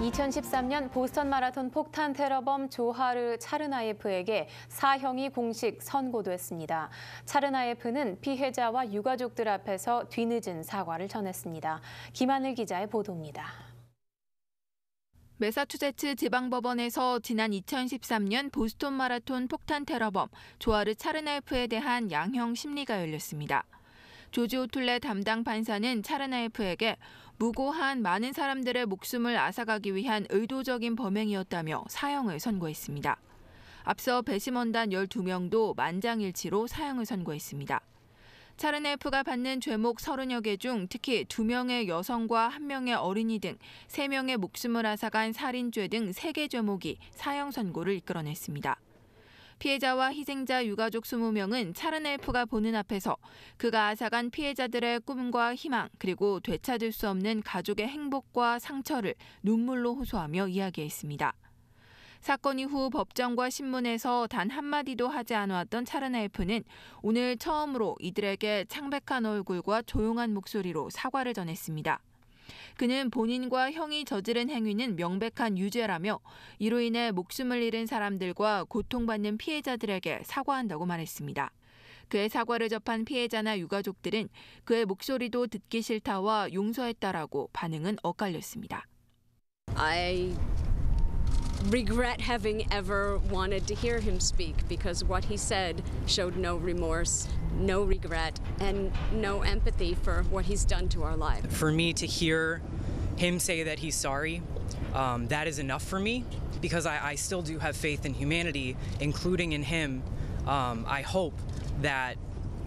2013년 보스턴 마라톤 폭탄 테러범 조하르 차르나예프에게 사형이 공식 선고됐습니다. 차르나예프는 피해자와 유가족들 앞에서 뒤늦은 사과를 전했습니다. 김하늘 기자의 보도입니다. 메사추세츠 지방법원에서 지난 2013년 보스턴 마라톤 폭탄 테러범 조하르 차르나예프에 대한 양형 심리가 열렸습니다. 조지 오툴레 담당 판사는 차르나이프에게 무고한 많은 사람들의 목숨을 앗아가기 위한 의도적인 범행이었다며 사형을 선고했습니다. 앞서 배심원단 12명도 만장일치로 사형을 선고했습니다. 차르네프가 받는 죄목 30여 개 중 특히 2명의 여성과 1명의 어린이 등 3명의 목숨을 앗아간 살인죄 등 3개 죄목이 사형 선고를 이끌어냈습니다. 피해자와 희생자 유가족 20명은 차르넬프가 보는 앞에서 그가 앗아간 피해자들의 꿈과 희망 그리고 되찾을 수 없는 가족의 행복과 상처를 눈물로 호소하며 이야기했습니다. 사건 이후 법정과 신문에서 단 한마디도 하지 않았던 차르나이프는 오늘 처음으로 이들에게 창백한 얼굴과 조용한 목소리로 사과를 전했습니다. 그는 본인과 형이 저지른 행위는 명백한 유죄라며 이로 인해 목숨을 잃은 사람들과 고통받는 피해자들에게 사과한다고 말했습니다. 그의 사과를 접한 피해자나 유가족들은 그의 목소리도 듣기 싫다와 용서했다라고 반응은 엇갈렸습니다. I regret having ever wanted to hear him speak because what he said showed no remorse, no regret, and no empathy for what he's done to our lives. For me to hear him say that he's sorry, um, that is enough for me because I, I, still do have faith in humanity, including in him. Um, I hope that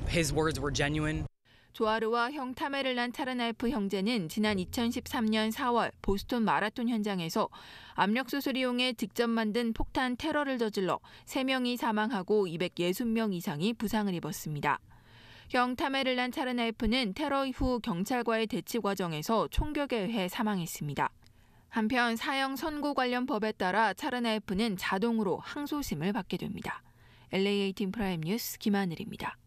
his words were genuine. 조아르와 형 타메를 난차르나이프 형제는 지난 2013년 4월 보스톤 마라톤 현장에서 압력수술 이용해 직접 만든 폭탄 테러를 저질러 3명이 사망하고 260명 이상이 부상을 입었습니다. 형 타메를 난차르나이프는 테러 이후 경찰과의 대치 과정에서 총격에 의해 사망했습니다. 한편 사형 선고 관련 법에 따라 차르나이프는 자동으로 항소심을 받게 됩니다. LAA 팀 프라임 뉴스 김하늘입니다.